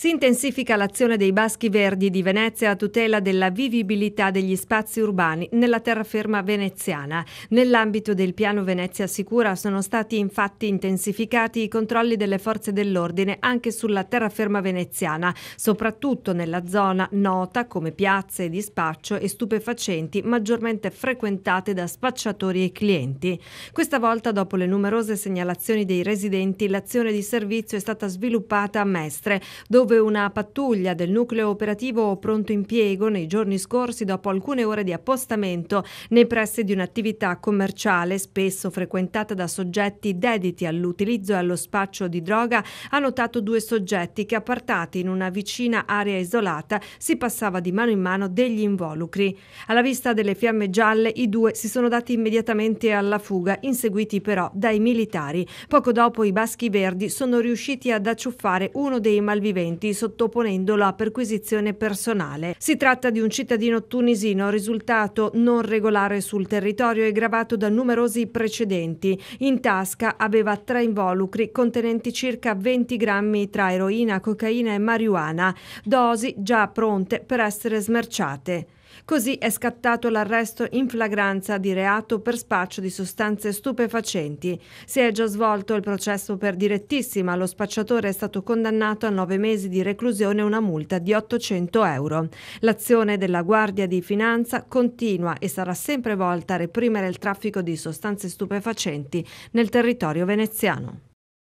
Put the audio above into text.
Si intensifica l'azione dei Baschi Verdi di Venezia a tutela della vivibilità degli spazi urbani nella terraferma veneziana. Nell'ambito del piano Venezia Sicura sono stati infatti intensificati i controlli delle forze dell'ordine anche sulla terraferma veneziana, soprattutto nella zona nota come piazze di spaccio e stupefacenti maggiormente frequentate da spacciatori e clienti. Questa volta, dopo le numerose segnalazioni dei residenti, l'azione di servizio è stata sviluppata a Mestre, dove dove una pattuglia del nucleo operativo pronto impiego nei giorni scorsi, dopo alcune ore di appostamento nei pressi di un'attività commerciale spesso frequentata da soggetti dediti all'utilizzo e allo spaccio di droga, ha notato due soggetti che appartati in una vicina area isolata si passava di mano in mano degli involucri. Alla vista delle fiamme gialle i due si sono dati immediatamente alla fuga, inseguiti però dai militari. Poco dopo i baschi verdi sono riusciti ad acciuffare uno dei malviventi documenti sottoponendolo a perquisizione personale. Si tratta di un cittadino tunisino risultato non regolare sul territorio e gravato da numerosi precedenti. In tasca aveva tre involucri contenenti circa 20 grammi tra eroina, cocaina e marijuana, dosi già pronte per essere smerciate. Così è scattato l'arresto in flagranza di reato per spaccio di sostanze stupefacenti. Si è già svolto il processo per direttissima. Lo spacciatore è stato condannato a nove mesi di reclusione e una multa di 800 euro. L'azione della Guardia di Finanza continua e sarà sempre volta a reprimere il traffico di sostanze stupefacenti nel territorio veneziano.